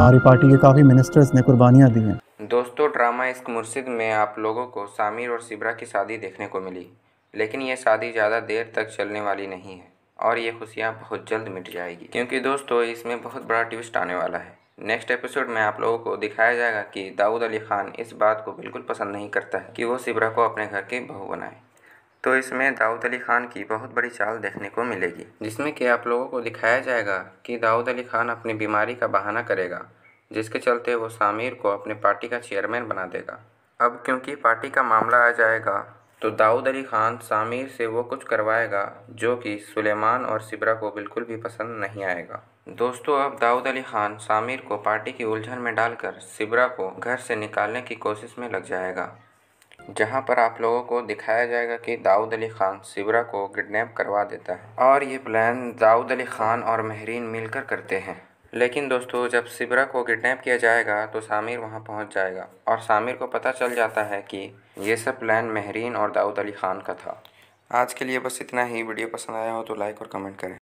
हमारी पार्टी के काफ़ी मिनिस्टर्स ने कुर्बानियाँ दी हैं दोस्तों ड्रामा इश्क मुर्शिद में आप लोगों को सामिर और सिबरा की शादी देखने को मिली लेकिन ये शादी ज़्यादा देर तक चलने वाली नहीं है और ये खुशियाँ बहुत जल्द मिट जाएगी क्योंकि दोस्तों इसमें बहुत बड़ा ट्विस्ट आने वाला है नेक्स्ट एपिसोड में आप लोगों को दिखाया जाएगा कि दाऊद अली खान इस बात को बिल्कुल पसंद नहीं करता है कि वो सिबरा को अपने घर के बहू बनाए तो इसमें दाऊद अली ख़ान की बहुत बड़ी चाल देखने को मिलेगी जिसमें कि आप लोगों को दिखाया जाएगा कि दाऊद अली ख़ान अपनी बीमारी का बहाना करेगा जिसके चलते वो सामिर को अपने पार्टी का चेयरमैन बना देगा अब क्योंकि पार्टी का मामला आ जाएगा तो दाऊद अली ख़ान सामिर से वो कुछ करवाएगा जो कि सुलेमान और सिबरा को बिल्कुल भी पसंद नहीं आएगा दोस्तों अब दाऊद अली ख़ान सामिर को पार्टी की उलझन में डालकर सिबरा को घर से निकालने की कोशिश में लग जाएगा जहाँ पर आप लोगों को दिखाया जाएगा कि दाऊद अली ख़ान सिबरा को किडनैप करवा देता है और ये प्लान दाऊद अली ख़ान और महरीन मिलकर करते हैं लेकिन दोस्तों जब सिबरा को किडनैप किया जाएगा तो सामिर वहाँ पहुँच जाएगा और सामिर को पता चल जाता है कि ये सब प्लान महरीन और दाऊद अली ख़ान का था आज के लिए बस इतना ही वीडियो पसंद आया हो तो लाइक और कमेंट करें